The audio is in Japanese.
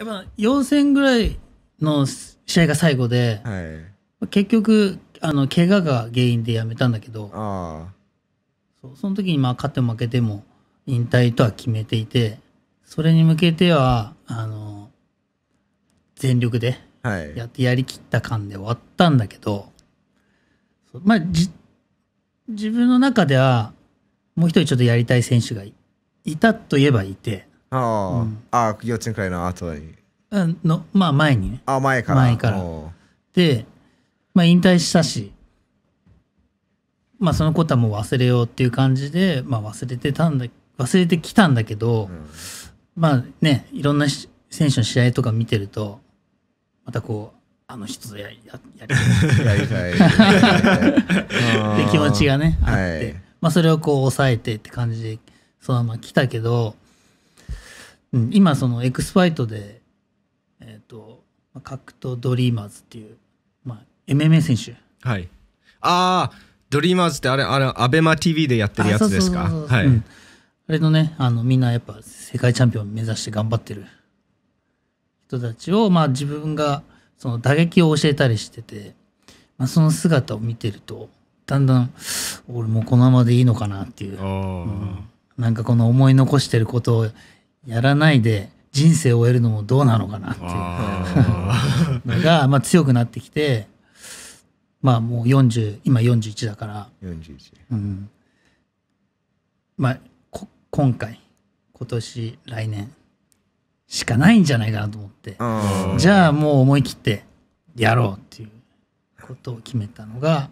やっぱ4戦ぐらいの試合が最後で、はい、結局あの怪我が原因でやめたんだけどそうその時にまあ勝っても負けても引退とは決めていてそれに向けてはあの全力でやってやりきった感で終わったんだけど、はい、まあ、じ自分の中ではもう一人ちょっとやりたい選手がいたといえばいて。あ、うん、あ幼稚園くらいの後にのまあ前にねあ前から前からで、まあ、引退したしまあそのことはもう忘れようっていう感じで、まあ、忘れてたんだ忘れてきたんだけど、うん、まあねいろんな選手の試合とか見てるとまたこうあの人とやややりやりたいって 気持ちがねあって、はい、まあ、それをこう抑えてって感じでそのまま来たけどうん、今そのエクスファイトで、えっ、ー、と、格闘ドリーマーズっていう、まあ、MMA 選手。はい。ああ、ドリーマーズってあれ、あれ、アベマ TV でやってるやつですかはい、うん、あれのね、あの、みんなやっぱ世界チャンピオン目指して頑張ってる人たちを、まあ自分がその打撃を教えたりしてて、まあ、その姿を見てると、だんだん、俺もこのままでいいのかなっていう。うん、なんかこの思い残してることをやらないで人生を終えるのもどうなのかなっていうのが、まあ、強くなってきて、まあもう40、今41だから、うん、まあこ、今回、今年、来年しかないんじゃないかなと思って、じゃあもう思い切ってやろうっていうことを決めたのが、